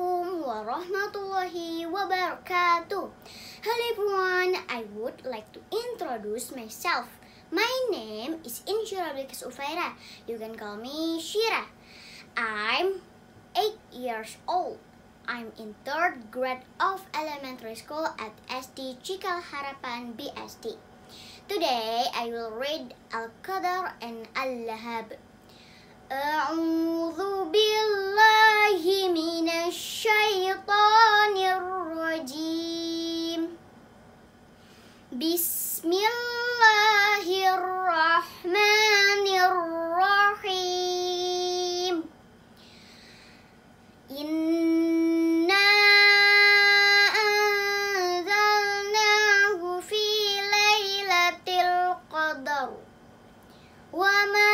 alaikum warahmatullahi wabarakatuh. Hello everyone, I would like to introduce myself. My name is Inshira Blikas Ufaira. You can call me Shira. I'm 8 years old. I'm in 3rd grade of elementary school at SD Cikal Harapan BSD. Today, I will read Al-Qadr and Al-Lahab. أعوذ بالله Bismillahirrahmanirrahim. Inna anzalnahu fi lailatul qadar. Wa ma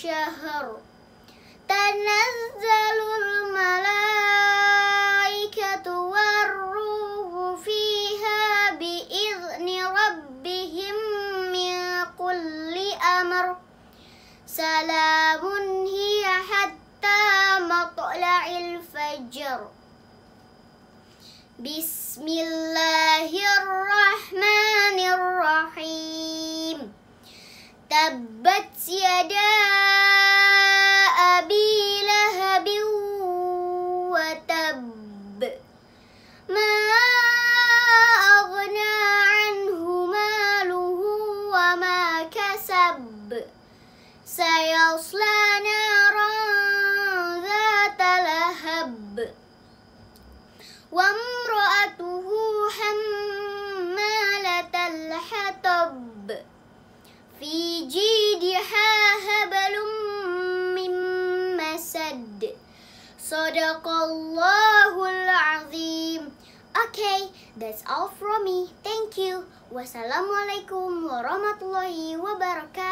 الشهر تنزل الملائكة والروح فيها بإذن ربهم من كل أمر سلام هي حتى مطلع الفجر بسم الله الرحمن الرحيم تبت يداك سيصلى نارا ذات لهب وامرأته حمالة الحطب في جيدها هبل من مسد صدق الله العظيم Okay, that's all from me. Thank you. Wassalamualaikum warahmatullahi wabarakatuh.